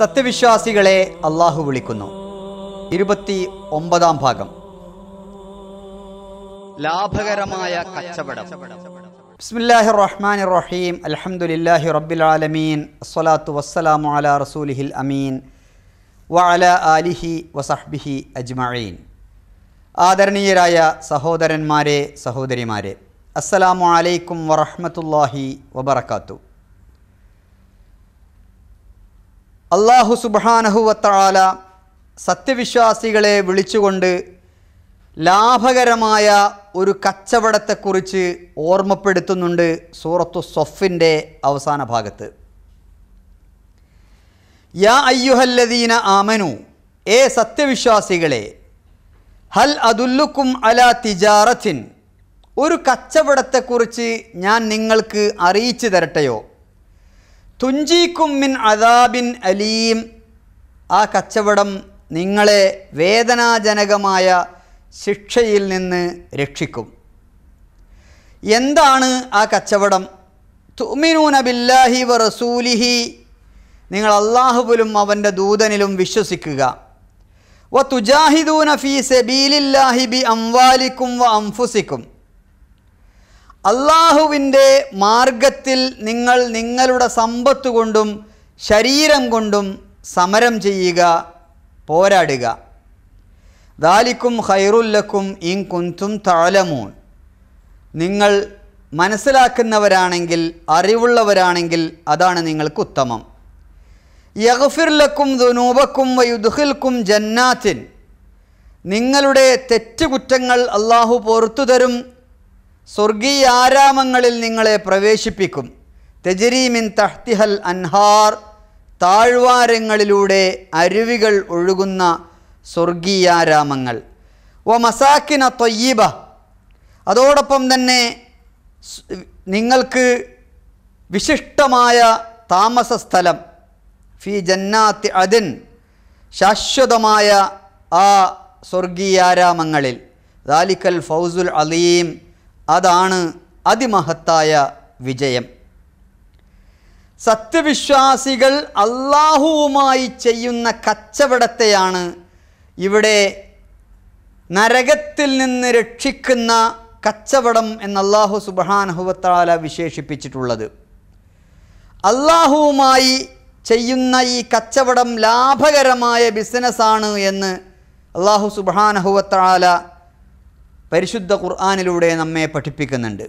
സത്യവിശ്വാസികളെ അള്ളാഹു വിളിക്കുന്നു ഇരുപത്തി ഒമ്പതാം ഭാഗം ലാഭകരമായ കച്ചവടം ബിസ്മില്ലാഹി റഹ്മാൻ റഹീം അലഹമുല്ലാഹി റബ്ബിലാലമീൻ അസ്വലാത്തു വസ്സലാമു അല റസൂലിഹിൽ അമീൻ വഅല ആലിഹി വസഹ്ബിഹി അജ്മഈൻ ആദരണീയരായ സഹോദരന്മാരെ സഹോദരിമാരെ അസ്സലാമു അലൈക്കും വറഹ്മത്തുള്ളാഹി വബറകാത്തു അള്ളാഹു സുബാനഹുവത്താല സത്യവിശ്വാസികളെ വിളിച്ചുകൊണ്ട് ലാഭകരമായ ഒരു കച്ചവടത്തെക്കുറിച്ച് ഓർമ്മപ്പെടുത്തുന്നുണ്ട് സൂറത്തു സൊഫിൻ്റെ അവസാന ഭാഗത്ത് യാ അയ്യുഹല്ലദീന ആമനു ഏ സത്യവിശ്വാസികളെ ഹൽ അതുല്ലുക്കും അല തിജാറത്തിൻ ഒരു കച്ചവടത്തെക്കുറിച്ച് ഞാൻ നിങ്ങൾക്ക് അറിയിച്ചു തരട്ടെയോ മിൻ അദാബിൻ അലീം ആ കച്ചവടം നിങ്ങളെ വേദനാജനകമായ ശിക്ഷയിൽ നിന്ന് രക്ഷിക്കും എന്താണ് ആ കച്ചവടം തുമിനൂന ബില്ലാഹി വ റസൂലിഹി നിങ്ങൾ അള്ളാഹുബുലും അവൻ്റെ ദൂതനിലും വിശ്വസിക്കുക വ തുജാഹിദൂന ഫീ സെബീലില്ലാഹി ബി അംവാലിക്കും വ അംഫുസിക്കും അള്ളാഹുവിൻ്റെ മാർഗത്തിൽ നിങ്ങൾ നിങ്ങളുടെ സമ്പത്ത് കൊണ്ടും ശരീരം കൊണ്ടും സമരം ചെയ്യുക പോരാടുക ദാലിക്കും ഹൈറുല്ലക്കും ഇൻ കുന്തും താലമൂൺ നിങ്ങൾ മനസ്സിലാക്കുന്നവരാണെങ്കിൽ അറിവുള്ളവരാണെങ്കിൽ അതാണ് നിങ്ങൾക്ക് ഉത്തമം യഹഫിർലക്കും ദുനൂബക്കും വയുദ്ഹിൽക്കും ജന്നാത്തിൻ നിങ്ങളുടെ തെറ്റുകുറ്റങ്ങൾ അള്ളാഹു പുറത്തു തരും സ്വർഗീയ ആരാമങ്ങളിൽ നിങ്ങളെ പ്രവേശിപ്പിക്കും തെജരീമിൻ തഹ്തിഹൽ അൻഹാർ താഴ്വാരങ്ങളിലൂടെ അരുവികൾ ഒഴുകുന്ന സ്വർഗീയാരാമങ്ങൾ വ മസാക്കിന തൊയ്യീബ അതോടൊപ്പം തന്നെ നിങ്ങൾക്ക് വിശിഷ്ടമായ താമസ സ്ഥലം ഫി ജന്നാത്തി അതിൻ ശാശ്വതമായ ആ സ്വർഗീയാരാമങ്ങളിൽ ദാലിക്കൽ ഫൗസുൽ അലീം അതാണ് അതിമഹത്തായ വിജയം സത്യവിശ്വാസികൾ അള്ളാഹുവുമായി ചെയ്യുന്ന കച്ചവടത്തെയാണ് ഇവിടെ നരകത്തിൽ നിന്ന് രക്ഷിക്കുന്ന കച്ചവടം എന്ന് അള്ളാഹു സുബാനഹുവത്താല വിശേഷിപ്പിച്ചിട്ടുള്ളത് അള്ളാഹുവുമായി ചെയ്യുന്ന ഈ കച്ചവടം ലാഭകരമായ ബിസിനസ്സാണ് എന്ന് അള്ളാഹു സുബാനഹുവത്താല പരിശുദ്ധ ഖുർആാനിലൂടെ നമ്മെ പഠിപ്പിക്കുന്നുണ്ട്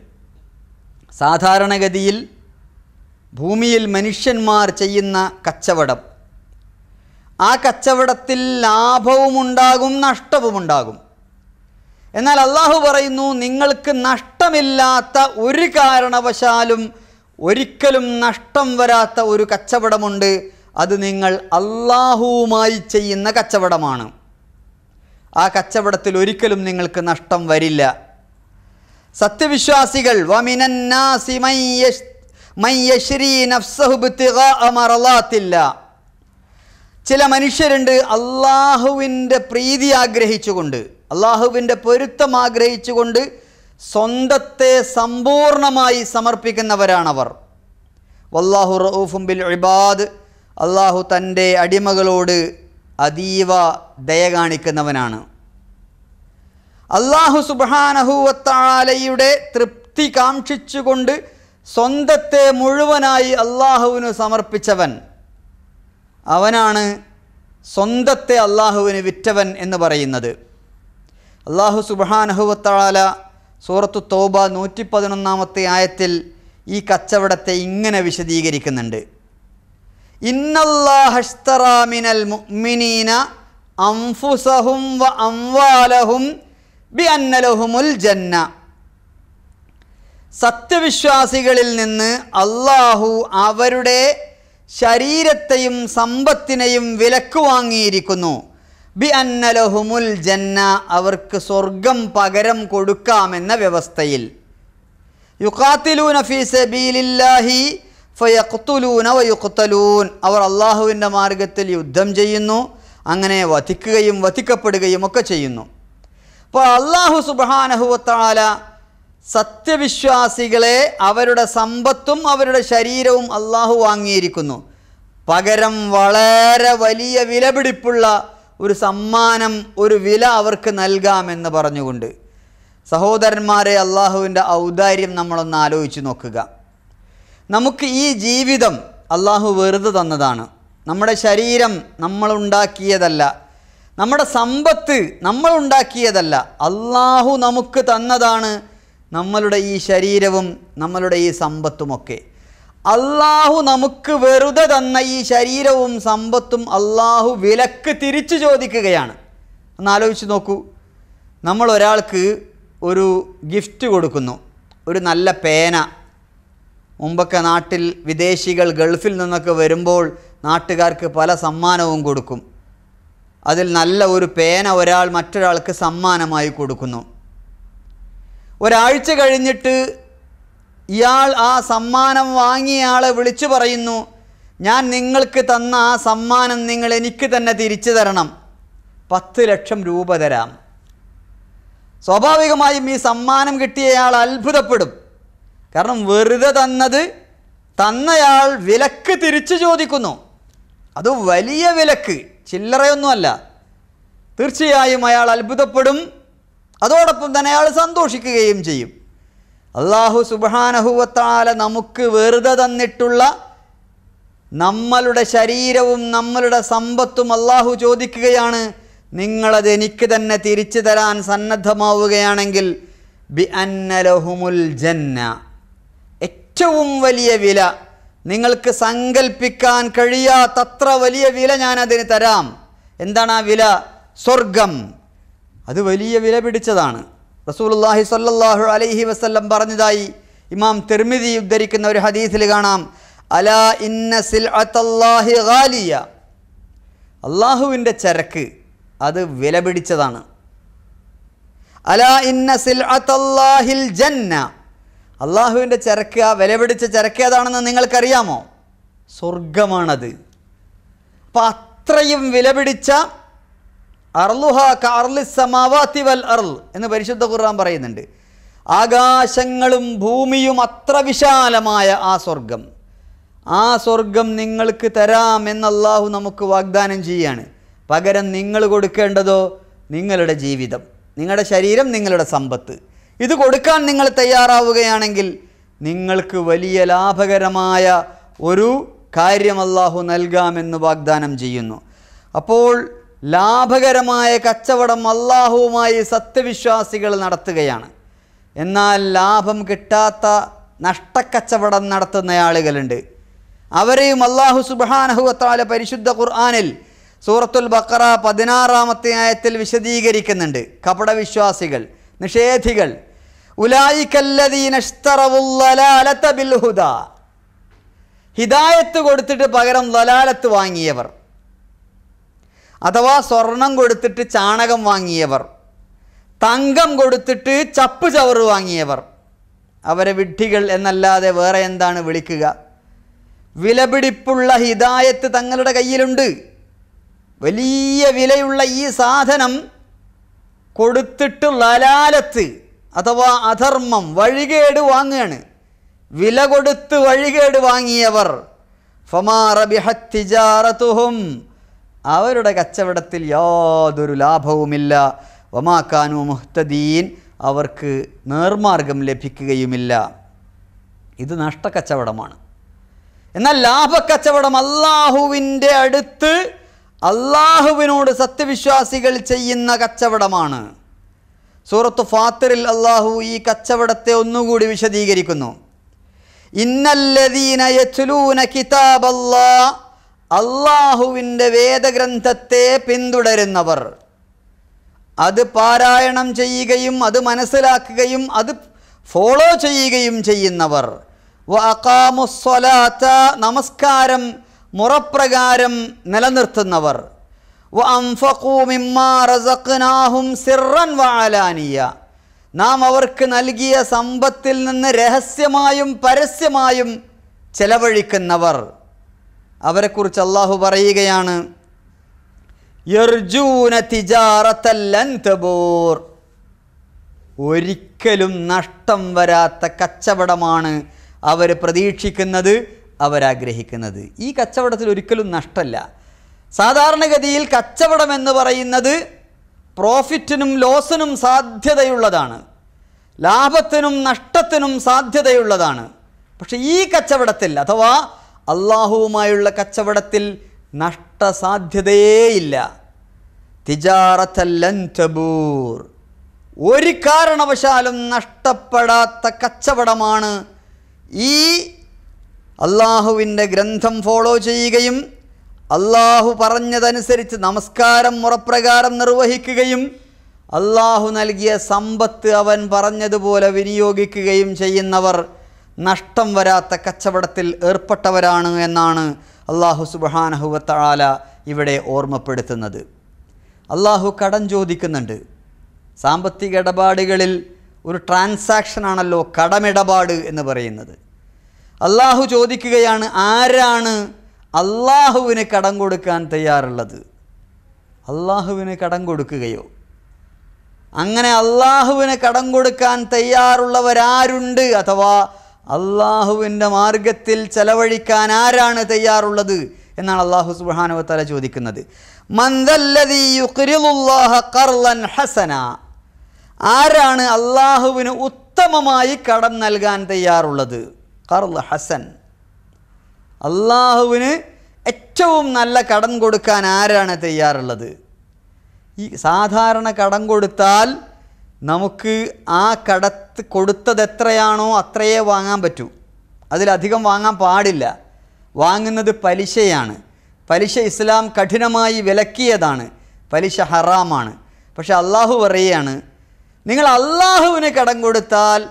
സാധാരണഗതിയിൽ ഭൂമിയിൽ മനുഷ്യന്മാർ ചെയ്യുന്ന കച്ചവടം ആ കച്ചവടത്തിൽ ലാഭവുമുണ്ടാകും നഷ്ടവുമുണ്ടാകും എന്നാൽ അള്ളാഹു പറയുന്നു നിങ്ങൾക്ക് നഷ്ടമില്ലാത്ത ഒരു കാരണവശാലും ഒരിക്കലും നഷ്ടം വരാത്ത ഒരു കച്ചവടമുണ്ട് അത് നിങ്ങൾ അള്ളാഹുവുമായി ചെയ്യുന്ന കച്ചവടമാണ് ആ കച്ചവടത്തിൽ ഒരിക്കലും നിങ്ങൾക്ക് നഷ്ടം വരില്ല സത്യവിശ്വാസികൾ ചില മനുഷ്യരുണ്ട് അള്ളാഹുവിൻ്റെ പ്രീതി ആഗ്രഹിച്ചുകൊണ്ട് അള്ളാഹുവിൻ്റെ പൊരുത്തം ആഗ്രഹിച്ചുകൊണ്ട് സ്വന്തത്തെ സമ്പൂർണമായി സമർപ്പിക്കുന്നവരാണവർ വല്ലാഹു റഊഫും ബിൽ ഇബാദ് അള്ളാഹു തൻ്റെ അടിമകളോട് അതീവ ദയ കാണിക്കുന്നവനാണ് അള്ളാഹു സുബാനഹുവത്താലയുടെ തൃപ്തി കാക്ഷിച്ചുകൊണ്ട് സ്വന്തത്തെ മുഴുവനായി അള്ളാഹുവിന് സമർപ്പിച്ചവൻ അവനാണ് സ്വന്തത്തെ അള്ളാഹുവിന് വിറ്റവൻ എന്ന് പറയുന്നത് അള്ളാഹു സുബാനഹുവത്താല സൂറത്തു തോബ നൂറ്റി പതിനൊന്നാമത്തെ ആയത്തിൽ ഈ കച്ചവടത്തെ ഇങ്ങനെ വിശദീകരിക്കുന്നുണ്ട് ഇന്നല്ലാഹ്തറാമിനൽ മുഅ്മിനീന അംഫുസഹും വ അംവാലഹും ബി അന്നലഹുമുൽ ജന്ന സത്യവിശ്വാസികളിൽ നിന്ന് അള്ളാഹു അവരുടെ ശരീരത്തെയും സമ്പത്തിനെയും വിലക്ക് വാങ്ങിയിരിക്കുന്നു ബി അന്നലഹുമുൽ ജന്ന അവർക്ക് സ്വർഗം പകരം കൊടുക്കാമെന്ന വ്യവസ്ഥയിൽ യുക്കാത്തിലൂന ഫീ സബീലില്ലാഹി ഫയഖ്തുലൂന വയുഖ്തലൂൻ അവർ അള്ളാഹുവിൻ്റെ മാർഗത്തിൽ യുദ്ധം ചെയ്യുന്നു അങ്ങനെ വധിക്കുകയും വധിക്കപ്പെടുകയും ഒക്കെ ചെയ്യുന്നു അപ്പോൾ അള്ളാഹു സുബാനഹുവത്താല സത്യവിശ്വാസികളെ അവരുടെ സമ്പത്തും അവരുടെ ശരീരവും അള്ളാഹു വാങ്ങിയിരിക്കുന്നു പകരം വളരെ വലിയ വിലപിടിപ്പുള്ള ഒരു സമ്മാനം ഒരു വില അവർക്ക് നൽകാമെന്ന് പറഞ്ഞുകൊണ്ട് സഹോദരന്മാരെ അള്ളാഹുവിൻ്റെ ഔദാര്യം നമ്മളൊന്ന് ആലോചിച്ച് നോക്കുക നമുക്ക് ഈ ജീവിതം അള്ളാഹു വെറുതെ തന്നതാണ് നമ്മുടെ ശരീരം നമ്മളുണ്ടാക്കിയതല്ല നമ്മുടെ സമ്പത്ത് നമ്മളുണ്ടാക്കിയതല്ല അള്ളാഹു നമുക്ക് തന്നതാണ് നമ്മളുടെ ഈ ശരീരവും നമ്മളുടെ ഈ സമ്പത്തുമൊക്കെ അള്ളാഹു നമുക്ക് വെറുതെ തന്ന ഈ ശരീരവും സമ്പത്തും അള്ളാഹു വിലക്ക് തിരിച്ചു ചോദിക്കുകയാണ് ഒന്ന് ആലോചിച്ച് നോക്കൂ നമ്മൾ ഒരാൾക്ക് ഒരു ഗിഫ്റ്റ് കൊടുക്കുന്നു ഒരു നല്ല പേന മുമ്പൊക്കെ നാട്ടിൽ വിദേശികൾ ഗൾഫിൽ നിന്നൊക്കെ വരുമ്പോൾ നാട്ടുകാർക്ക് പല സമ്മാനവും കൊടുക്കും അതിൽ നല്ല ഒരു പേന ഒരാൾ മറ്റൊരാൾക്ക് സമ്മാനമായി കൊടുക്കുന്നു ഒരാഴ്ച കഴിഞ്ഞിട്ട് ഇയാൾ ആ സമ്മാനം വാങ്ങിയയാളെ വിളിച്ചു പറയുന്നു ഞാൻ നിങ്ങൾക്ക് തന്ന ആ സമ്മാനം നിങ്ങൾ എനിക്ക് തന്നെ തിരിച്ചു തരണം പത്ത് ലക്ഷം രൂപ തരാം സ്വാഭാവികമായും ഈ സമ്മാനം കിട്ടിയയാൾ അത്ഭുതപ്പെടും കാരണം വെറുതെ തന്നത് തന്നയാൾ വിലക്ക് തിരിച്ചു ചോദിക്കുന്നു അത് വലിയ വിലക്ക് ചില്ലറയൊന്നുമല്ല തീർച്ചയായും അയാൾ അത്ഭുതപ്പെടും അതോടൊപ്പം തന്നെ അയാൾ സന്തോഷിക്കുകയും ചെയ്യും അള്ളാഹു സുബാനഹുവത്താല നമുക്ക് വെറുതെ തന്നിട്ടുള്ള നമ്മളുടെ ശരീരവും നമ്മളുടെ സമ്പത്തും അള്ളാഹു ചോദിക്കുകയാണ് നിങ്ങളത് എനിക്ക് തന്നെ തിരിച്ചു തരാൻ സന്നദ്ധമാവുകയാണെങ്കിൽ ബി അന്നലഹുമുൽ ജന്ന ഏറ്റവും വലിയ വില നിങ്ങൾക്ക് സങ്കല്പിക്കാൻ കഴിയാത്തത്ര വലിയ വില ഞാൻ അതിന് തരാം എന്താണ് ആ വില സ്വർഗം അത് വലിയ വില പിടിച്ചതാണ് റസൂലുല്ലാഹി സല്ലാഹു അലൈഹി വസ്ല്ലം പറഞ്ഞതായി ഇമാം തിർമിതി ഉദ്ധരിക്കുന്ന ഒരു ഹദീസിൽ കാണാം അലാ ഇന്ന സിൽഅത്തല്ലാഹി ഗാലിയ അള്ളാഹുവിൻ്റെ ചരക്ക് അത് വില പിടിച്ചതാണ് അലാ ഇന്ന സിൽഅത്തല്ലാഹിൽ ജന്ന അള്ളാഹുവിൻ്റെ ചരക്ക് ആ വിലപിടിച്ച ചരക്ക് ഏതാണെന്ന് നിങ്ങൾക്കറിയാമോ സ്വർഗമാണത് അപ്പം അത്രയും വിലപിടിച്ച അർലുഹ സമാവാത്തി വൽ അർൽ എന്ന് പരിശുദ്ധ ഖുർആൻ പറയുന്നുണ്ട് ആകാശങ്ങളും ഭൂമിയും അത്ര വിശാലമായ ആ സ്വർഗം ആ സ്വർഗം നിങ്ങൾക്ക് തരാം എന്നല്ലാഹു നമുക്ക് വാഗ്ദാനം ചെയ്യാണ് പകരം നിങ്ങൾ കൊടുക്കേണ്ടതോ നിങ്ങളുടെ ജീവിതം നിങ്ങളുടെ ശരീരം നിങ്ങളുടെ സമ്പത്ത് ഇത് കൊടുക്കാൻ നിങ്ങൾ തയ്യാറാവുകയാണെങ്കിൽ നിങ്ങൾക്ക് വലിയ ലാഭകരമായ ഒരു കാര്യം അള്ളാഹു നൽകാമെന്ന് വാഗ്ദാനം ചെയ്യുന്നു അപ്പോൾ ലാഭകരമായ കച്ചവടം അള്ളാഹുവുമായി സത്യവിശ്വാസികൾ നടത്തുകയാണ് എന്നാൽ ലാഭം കിട്ടാത്ത നഷ്ടക്കച്ചവടം നടത്തുന്ന ആളുകളുണ്ട് അവരെയും അള്ളാഹു സുബാനഹുവത്താല പരിശുദ്ധ ഖുർആാനിൽ സൂറത്തുൽ ബക്കറ പതിനാറാമത്തെ ആയത്തിൽ വിശദീകരിക്കുന്നുണ്ട് കപടവിശ്വാസികൾ നിഷേധികൾ ഹിദായത്ത് കൊടുത്തിട്ട് പകരം ലലാലത്ത് വാങ്ങിയവർ അഥവാ സ്വർണം കൊടുത്തിട്ട് ചാണകം വാങ്ങിയവർ തങ്കം കൊടുത്തിട്ട് ചപ്പ് ചവറ് വാങ്ങിയവർ അവരെ വിഡ്ഢികൾ എന്നല്ലാതെ വേറെ എന്താണ് വിളിക്കുക വിലപിടിപ്പുള്ള ഹിദായത്ത് തങ്ങളുടെ കയ്യിലുണ്ട് വലിയ വിലയുള്ള ഈ സാധനം കൊടുത്തിട്ട് ലലാലത്ത് അഥവാ അധർമ്മം വഴികേട് വാങ്ങുകയാണ് വില കൊടുത്ത് വഴികേട് വാങ്ങിയവർ ഫമാറബിഹത്തിജാറത്തുഹും അവരുടെ കച്ചവടത്തിൽ യാതൊരു ലാഭവുമില്ല വമാക്കാനു മുഹ്തദീൻ അവർക്ക് നേർമാർഗം ലഭിക്കുകയുമില്ല ഇത് നഷ്ടക്കച്ചവടമാണ് എന്നാൽ ലാഭക്കച്ചവടം അള്ളാഹുവിൻ്റെ അടുത്ത് അള്ളാഹുവിനോട് സത്യവിശ്വാസികൾ ചെയ്യുന്ന കച്ചവടമാണ് സൂറത്ത് ഫാത്തിറിൽ അള്ളാഹു ഈ കച്ചവടത്തെ ഒന്നുകൂടി വിശദീകരിക്കുന്നു ഇന്നല്ലദീന അള്ളാഹുവിൻ്റെ വേദഗ്രന്ഥത്തെ പിന്തുടരുന്നവർ അത് പാരായണം ചെയ്യുകയും അത് മനസ്സിലാക്കുകയും അത് ഫോളോ ചെയ്യുകയും ചെയ്യുന്നവർ നമസ്കാരം മുറപ്രകാരം നിലനിർത്തുന്നവർ നാം അവർക്ക് നൽകിയ സമ്പത്തിൽ നിന്ന് രഹസ്യമായും പരസ്യമായും ചെലവഴിക്കുന്നവർ അവരെക്കുറിച്ച് അള്ളാഹു പറയുകയാണ് ഒരിക്കലും നഷ്ടം വരാത്ത കച്ചവടമാണ് അവർ പ്രതീക്ഷിക്കുന്നത് അവരാഗ്രഹിക്കുന്നത് ഈ കച്ചവടത്തിൽ ഒരിക്കലും നഷ്ടമല്ല സാധാരണഗതിയിൽ കച്ചവടം എന്ന് പറയുന്നത് പ്രോഫിറ്റിനും ലോസിനും സാധ്യതയുള്ളതാണ് ലാഭത്തിനും നഷ്ടത്തിനും സാധ്യതയുള്ളതാണ് പക്ഷേ ഈ കച്ചവടത്തിൽ അഥവാ അള്ളാഹുവുമായുള്ള കച്ചവടത്തിൽ നഷ്ടസാധ്യതയേയില്ല തിജാറത്തല്ലൂർ ഒരു കാരണവശാലും നഷ്ടപ്പെടാത്ത കച്ചവടമാണ് ഈ അള്ളാഹുവിൻ്റെ ഗ്രന്ഥം ഫോളോ ചെയ്യുകയും അള്ളാഹു പറഞ്ഞതനുസരിച്ച് നമസ്കാരം മുറപ്രകാരം നിർവഹിക്കുകയും അള്ളാഹു നൽകിയ സമ്പത്ത് അവൻ പറഞ്ഞതുപോലെ വിനിയോഗിക്കുകയും ചെയ്യുന്നവർ നഷ്ടം വരാത്ത കച്ചവടത്തിൽ ഏർപ്പെട്ടവരാണ് എന്നാണ് അള്ളാഹു സുബാനഹുവത്താല ഇവിടെ ഓർമ്മപ്പെടുത്തുന്നത് അള്ളാഹു കടം ചോദിക്കുന്നുണ്ട് സാമ്പത്തിക ഇടപാടുകളിൽ ഒരു ട്രാൻസാക്ഷനാണല്ലോ കടമിടപാട് എന്ന് പറയുന്നത് അള്ളാഹു ചോദിക്കുകയാണ് ആരാണ് അള്ളാഹുവിന് കടം കൊടുക്കാൻ തയ്യാറുള്ളത് അള്ളാഹുവിന് കടം കൊടുക്കുകയോ അങ്ങനെ അള്ളാഹുവിന് കടം കൊടുക്കാൻ തയ്യാറുള്ളവരാരുണ്ട് അഥവാ അള്ളാഹുവിൻ്റെ മാർഗത്തിൽ ചെലവഴിക്കാൻ ആരാണ് തയ്യാറുള്ളത് എന്നാണ് അള്ളാഹു സുബാനുവത്തല ചോദിക്കുന്നത് ഹസന ആരാണ് അള്ളാഹുവിന് ഉത്തമമായി കടം നൽകാൻ തയ്യാറുള്ളത് കർൽ ഹസൻ അള്ളാഹുവിന് ഏറ്റവും നല്ല കടം കൊടുക്കാൻ ആരാണ് തയ്യാറുള്ളത് ഈ സാധാരണ കടം കൊടുത്താൽ നമുക്ക് ആ കടത്ത് കൊടുത്തത് എത്രയാണോ അത്രയേ വാങ്ങാൻ പറ്റൂ അതിലധികം വാങ്ങാൻ പാടില്ല വാങ്ങുന്നത് പലിശയാണ് പലിശ ഇസ്ലാം കഠിനമായി വിലക്കിയതാണ് പലിശ ഹറാമാണ് പക്ഷെ അള്ളാഹു പറയുകയാണ് നിങ്ങൾ അള്ളാഹുവിന് കടം കൊടുത്താൽ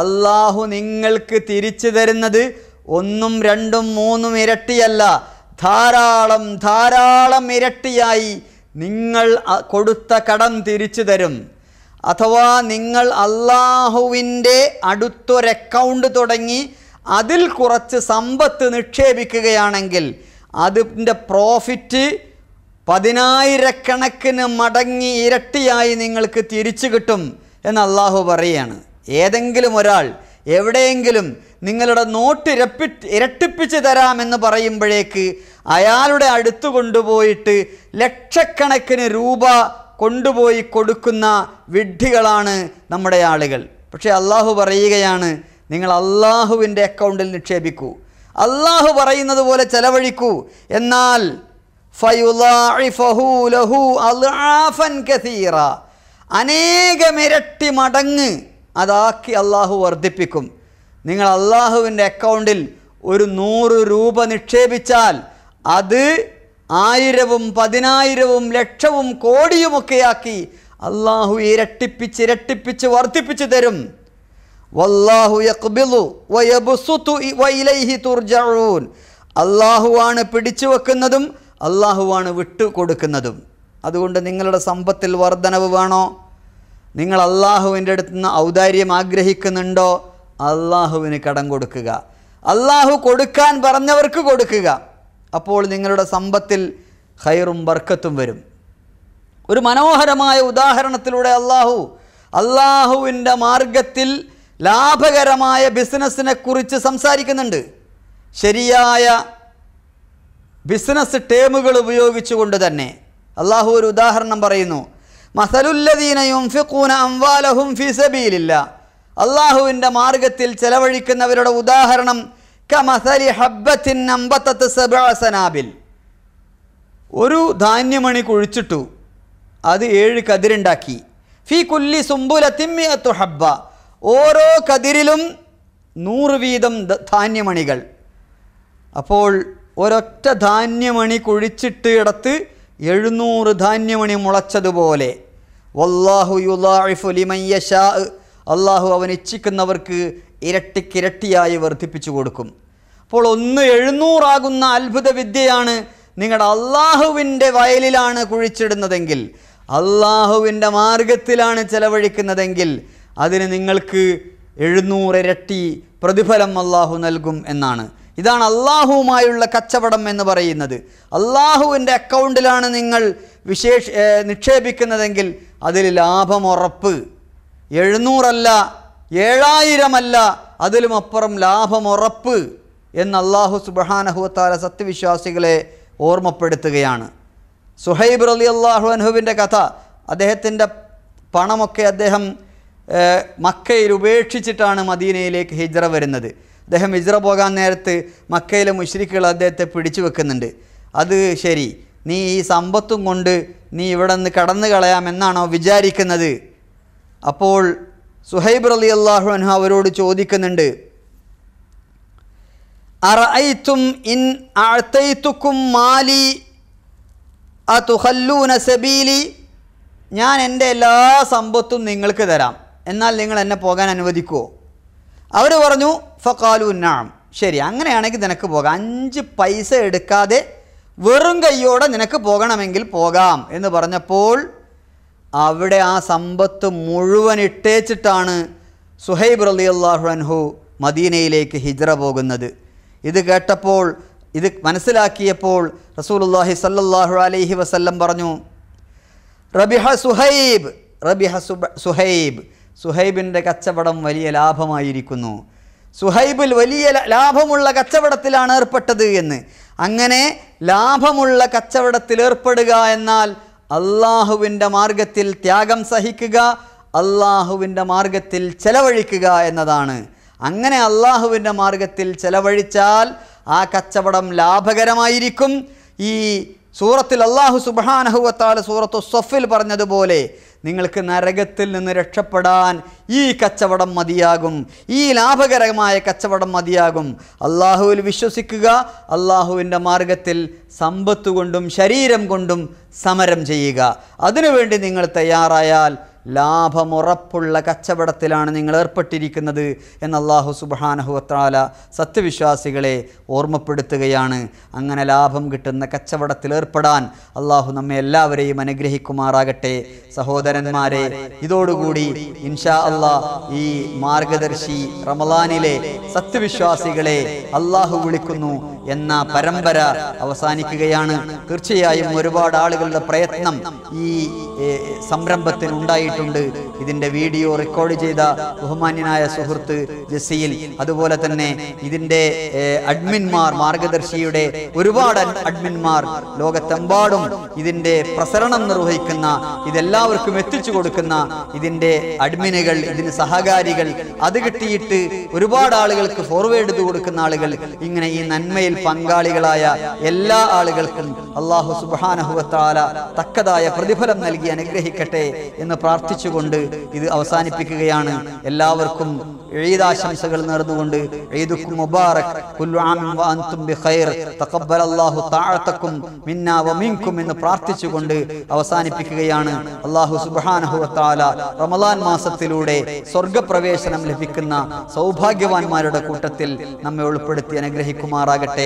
അള്ളാഹു നിങ്ങൾക്ക് തിരിച്ചു തരുന്നത് ഒന്നും രണ്ടും മൂന്നും ഇരട്ടിയല്ല ധാരാളം ധാരാളം ഇരട്ടിയായി നിങ്ങൾ കൊടുത്ത കടം തിരിച്ചു തരും അഥവാ നിങ്ങൾ അള്ളാഹുവിൻ്റെ അടുത്തൊരക്കൗണ്ട് തുടങ്ങി അതിൽ കുറച്ച് സമ്പത്ത് നിക്ഷേപിക്കുകയാണെങ്കിൽ അതിൻ്റെ പ്രോഫിറ്റ് പതിനായിരക്കണക്കിന് മടങ്ങി ഇരട്ടിയായി നിങ്ങൾക്ക് തിരിച്ചു കിട്ടും എന്ന് അള്ളാഹു പറയുകയാണ് ഏതെങ്കിലും ഒരാൾ എവിടെയെങ്കിലും നിങ്ങളുടെ നോട്ട് ഇരപ്പി ഇരട്ടിപ്പിച്ച് തരാമെന്ന് പറയുമ്പോഴേക്ക് അയാളുടെ അടുത്ത് കൊണ്ടുപോയിട്ട് ലക്ഷക്കണക്കിന് രൂപ കൊണ്ടുപോയി കൊടുക്കുന്ന വിഡ്ഢികളാണ് നമ്മുടെ ആളുകൾ പക്ഷേ അള്ളാഹു പറയുകയാണ് നിങ്ങൾ അള്ളാഹുവിൻ്റെ അക്കൗണ്ടിൽ നിക്ഷേപിക്കൂ അള്ളാഹു പറയുന്നത് പോലെ ചെലവഴിക്കൂ എന്നാൽ അനേകമിരട്ടി മടങ്ങ് അതാക്കി അള്ളാഹു വർദ്ധിപ്പിക്കും നിങ്ങൾ അള്ളാഹുവിൻ്റെ അക്കൗണ്ടിൽ ഒരു നൂറ് രൂപ നിക്ഷേപിച്ചാൽ അത് ആയിരവും പതിനായിരവും ലക്ഷവും കോടിയുമൊക്കെയാക്കി അള്ളാഹു ഇരട്ടിപ്പിച്ച് ഇരട്ടിപ്പിച്ച് വർദ്ധിപ്പിച്ച് തരും വല്ലാഹു യക്ബിലു വൈലൈഹി തുർജഊൻ അള്ളാഹുവാണ് പിടിച്ചു വെക്കുന്നതും അള്ളാഹുവാണ് വിട്ടുകൊടുക്കുന്നതും അതുകൊണ്ട് നിങ്ങളുടെ സമ്പത്തിൽ വർധനവ് വേണോ നിങ്ങൾ അള്ളാഹുവിൻ്റെ അടുത്ത് നിന്ന് ഔദാര്യം ആഗ്രഹിക്കുന്നുണ്ടോ അള്ളാഹുവിന് കടം കൊടുക്കുക അള്ളാഹു കൊടുക്കാൻ പറഞ്ഞവർക്ക് കൊടുക്കുക അപ്പോൾ നിങ്ങളുടെ സമ്പത്തിൽ ഹൈറും ബർക്കത്തും വരും ഒരു മനോഹരമായ ഉദാഹരണത്തിലൂടെ അള്ളാഹു അള്ളാഹുവിൻ്റെ മാർഗത്തിൽ ലാഭകരമായ ബിസിനസ്സിനെ കുറിച്ച് സംസാരിക്കുന്നുണ്ട് ശരിയായ ബിസിനസ് ടേമുകൾ ഉപയോഗിച്ചുകൊണ്ട് തന്നെ അള്ളാഹു ഒരു ഉദാഹരണം പറയുന്നു മസലുല്ലദീനയും ഫിഖൂന അംവാലഹും ഫി അള്ളാഹുവിൻ്റെ മാർഗത്തിൽ ചെലവഴിക്കുന്നവരുടെ ഉദാഹരണം കമസലി ഹബ്ബത്തിൻ അമ്പത്തത്ത് സബാസനാബിൽ ഒരു ധാന്യമണി കുഴിച്ചിട്ടു അത് ഏഴ് കതിരുണ്ടാക്കി ഫി കുല്ലി സുംബുല തിമ്മിയത്തു ഹബ്ബ ഓരോ കതിരിലും നൂറ് വീതം ധാന്യമണികൾ അപ്പോൾ ഒരൊറ്റ ധാന്യമണി കുഴിച്ചിട്ട് ഇടത്ത് എഴുന്നൂറ് ധാന്യമണി മുളച്ചതുപോലെ വല്ലാഹു യുലാഫുലിമയ്യ ഷാ അള്ളാഹു അവൻ ഇച്ഛിക്കുന്നവർക്ക് ഇരട്ടിക്കിരട്ടിയായി വർദ്ധിപ്പിച്ചു കൊടുക്കും അപ്പോൾ ഒന്ന് എഴുന്നൂറാകുന്ന അത്ഭുത വിദ്യയാണ് നിങ്ങളുടെ അള്ളാഹുവിൻ്റെ വയലിലാണ് കുഴിച്ചിടുന്നതെങ്കിൽ അള്ളാഹുവിൻ്റെ മാർഗത്തിലാണ് ചെലവഴിക്കുന്നതെങ്കിൽ അതിന് നിങ്ങൾക്ക് എഴുന്നൂറിരട്ടി പ്രതിഫലം അള്ളാഹു നൽകും എന്നാണ് ഇതാണ് അള്ളാഹുവുമായുള്ള കച്ചവടം എന്ന് പറയുന്നത് അള്ളാഹുവിൻ്റെ അക്കൗണ്ടിലാണ് നിങ്ങൾ വിശേഷ നിക്ഷേപിക്കുന്നതെങ്കിൽ അതിൽ ലാഭം ഉറപ്പ് എഴുന്നൂറല്ല ഏഴായിരമല്ല അതിലും അപ്പുറം ലാഭമുറപ്പ് എന്ന് അള്ളാഹു സുബഹാനഹുവത്താല സത്യവിശ്വാസികളെ ഓർമ്മപ്പെടുത്തുകയാണ് സുഹൈബ് അലി അള്ളാഹു അനുഹുവിൻ്റെ കഥ അദ്ദേഹത്തിൻ്റെ പണമൊക്കെ അദ്ദേഹം മക്കയിൽ ഉപേക്ഷിച്ചിട്ടാണ് മദീനയിലേക്ക് ഹിജ്ര വരുന്നത് അദ്ദേഹം ഹിജ്ര പോകാൻ നേരത്ത് മക്കയിലെ മുഷ്രിക്കൾ അദ്ദേഹത്തെ പിടിച്ചു വെക്കുന്നുണ്ട് അത് ശരി നീ ഈ സമ്പത്തും കൊണ്ട് നീ ഇവിടെ നിന്ന് കടന്നു കളയാമെന്നാണോ വിചാരിക്കുന്നത് അപ്പോൾ സുഹൈബ് അലി അള്ളാഹു അൻഹ അവരോട് ചോദിക്കുന്നുണ്ട് അറഅയ്തും ഇൻ മാലി സബീലി ഞാൻ എൻ്റെ എല്ലാ സമ്പത്തും നിങ്ങൾക്ക് തരാം എന്നാൽ നിങ്ങൾ എന്നെ പോകാൻ അനുവദിക്കുമോ അവർ പറഞ്ഞു ഫക്കാലു നാം ശരി അങ്ങനെയാണെങ്കിൽ നിനക്ക് പോകാം അഞ്ച് പൈസ എടുക്കാതെ വെറും കയ്യോടെ നിനക്ക് പോകണമെങ്കിൽ പോകാം എന്ന് പറഞ്ഞപ്പോൾ അവിടെ ആ സമ്പത്ത് മുഴുവൻ ഇട്ടേച്ചിട്ടാണ് സുഹൈബ് അലി അൻഹു മദീനയിലേക്ക് ഹിജ്ര പോകുന്നത് ഇത് കേട്ടപ്പോൾ ഇത് മനസ്സിലാക്കിയപ്പോൾ റസൂലുല്ലാഹി സല്ലാഹു അലൈഹി വസല്ലം പറഞ്ഞു റബിഹ സുഹൈബ് റബിഹ സുഹൈബ് സുഹൈബിൻ്റെ കച്ചവടം വലിയ ലാഭമായിരിക്കുന്നു സുഹൈബിൽ വലിയ ലാഭമുള്ള കച്ചവടത്തിലാണ് ഏർപ്പെട്ടത് എന്ന് അങ്ങനെ ലാഭമുള്ള കച്ചവടത്തിൽ ഏർപ്പെടുക എന്നാൽ അള്ളാഹുവിൻ്റെ മാർഗത്തിൽ ത്യാഗം സഹിക്കുക അള്ളാഹുവിൻ്റെ മാർഗത്തിൽ ചെലവഴിക്കുക എന്നതാണ് അങ്ങനെ അള്ളാഹുവിൻ്റെ മാർഗത്തിൽ ചെലവഴിച്ചാൽ ആ കച്ചവടം ലാഭകരമായിരിക്കും ഈ സൂറത്തിൽ അള്ളാഹു സുബാനഹുവത്താൽ സൂറത്തു സൊഫിൽ പറഞ്ഞതുപോലെ നിങ്ങൾക്ക് നരകത്തിൽ നിന്ന് രക്ഷപ്പെടാൻ ഈ കച്ചവടം മതിയാകും ഈ ലാഭകരമായ കച്ചവടം മതിയാകും അള്ളാഹുവിൽ വിശ്വസിക്കുക അള്ളാഹുവിൻ്റെ മാർഗത്തിൽ സമ്പത്ത് കൊണ്ടും ശരീരം കൊണ്ടും സമരം ചെയ്യുക അതിനുവേണ്ടി നിങ്ങൾ തയ്യാറായാൽ ലാഭമുറപ്പുള്ള കച്ചവടത്തിലാണ് നിങ്ങൾ ഏർപ്പെട്ടിരിക്കുന്നത് എന്ന് അള്ളാഹു സുബാനഹുവത്താല സത്യവിശ്വാസികളെ ഓർമ്മപ്പെടുത്തുകയാണ് അങ്ങനെ ലാഭം കിട്ടുന്ന കച്ചവടത്തിൽ ഏർപ്പെടാൻ അള്ളാഹു നമ്മെ എല്ലാവരെയും അനുഗ്രഹിക്കുമാറാകട്ടെ സഹോദരന്മാരെ ഇതോടുകൂടി ഇൻഷാ അള്ളാഹ് ഈ മാർഗദർശി റമലാനിലെ സത്യവിശ്വാസികളെ അള്ളാഹു വിളിക്കുന്നു എന്ന പരമ്പര അവസാനിക്കുകയാണ് തീർച്ചയായും ഒരുപാട് ആളുകളുടെ പ്രയത്നം ഈ സംരംഭത്തിന് ഉണ്ടായിട്ടുണ്ട് ഇതിന്റെ വീഡിയോ റെക്കോർഡ് ചെയ്ത ബഹുമാന്യനായ സുഹൃത്ത് ജസീൽ അതുപോലെ തന്നെ ഇതിന്റെ അഡ്മിന്മാർ മാർഗദർശിയുടെ ഒരുപാട് അഡ്മിന്മാർ ലോകത്തെമ്പാടും ഇതിന്റെ പ്രസരണം നിർവഹിക്കുന്ന ഇതെല്ലാവർക്കും എത്തിച്ചു കൊടുക്കുന്ന ഇതിന്റെ അഡ്മിനുകൾ ഇതിന് സഹകാരികൾ അത് കിട്ടിയിട്ട് ഒരുപാട് ആളുകൾക്ക് ഫോർവേഡ് ചെയ്ത് കൊടുക്കുന്ന ആളുകൾ ഇങ്ങനെ ഈ നന്മയിൽ പങ്കാളികളായ എല്ലാ ആളുകൾക്കും അള്ളാഹു സുബാനഹുവത്താല തക്കതായ പ്രതിഫലം നൽകി അനുഗ്രഹിക്കട്ടെ എന്ന് പ്രാർത്ഥിച്ചുകൊണ്ട് ഇത് അവസാനിപ്പിക്കുകയാണ് എല്ലാവർക്കും ഈദാശംസകൾ നേർന്നുകൊണ്ട് ഈദുക്കും മുബാറക് തഖബ്ബലല്ലാഹു താഴത്തക്കും മിന്ന എന്ന് പ്രാർത്ഥിച്ചുകൊണ്ട് അവസാനിപ്പിക്കുകയാണ് അള്ളാഹു സുബാനഹുവത്താല റമദാൻ മാസത്തിലൂടെ സ്വർഗപ്രവേശനം ലഭിക്കുന്ന സൗഭാഗ്യവാന്മാരുടെ കൂട്ടത്തിൽ നമ്മെ ഉൾപ്പെടുത്തി അനുഗ്രഹിക്കുമാറാകട്ടെ